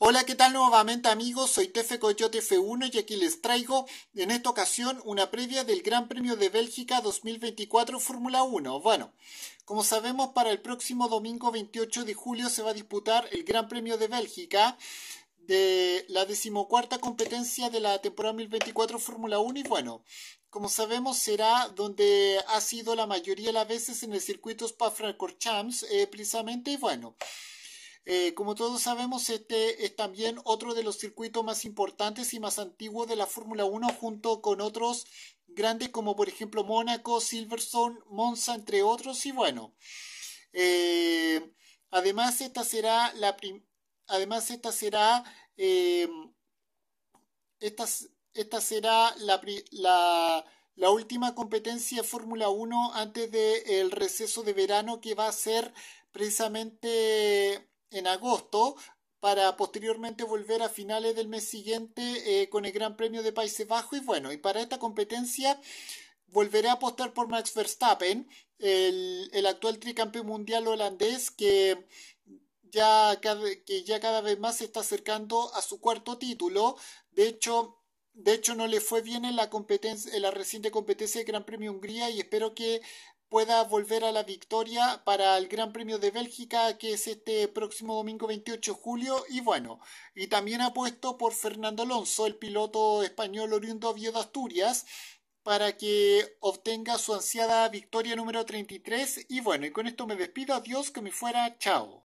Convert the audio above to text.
Hola, ¿qué tal nuevamente amigos? Soy Tefe Coyote F1 y aquí les traigo en esta ocasión una previa del Gran Premio de Bélgica 2024 Fórmula 1. Bueno, como sabemos para el próximo domingo 28 de julio se va a disputar el Gran Premio de Bélgica de la decimocuarta competencia de la temporada 2024 Fórmula 1 y bueno, como sabemos será donde ha sido la mayoría de las veces en el circuito Spa-Francorchamps eh, precisamente y bueno... Eh, como todos sabemos, este es también otro de los circuitos más importantes y más antiguos de la Fórmula 1 junto con otros grandes como por ejemplo Mónaco, Silverstone, Monza, entre otros. Y bueno, eh, además esta será la... Además esta será... Eh, esta, será la, última competencia de Fórmula 1 antes del receso de verano que va a ser precisamente en agosto para posteriormente volver a finales del mes siguiente eh, con el Gran Premio de Países Bajos. Y bueno, y para esta competencia volveré a apostar por Max Verstappen, el, actual tricampeón mundial holandés que ya, cada, que ya cada vez más se está acercando a su cuarto título. De hecho, de hecho no le fue bien en la competencia en la reciente competencia del Gran Premio Hungría y espero que pueda volver a la victoria para el Gran Premio de Bélgica que es este próximo domingo 28 de julio y bueno, y también apuesto por Fernando Alonso, el piloto español oriundo de Asturias para que obtenga su ansiada victoria número 33 y bueno, y con esto me despido, adiós, que me fuera, chao.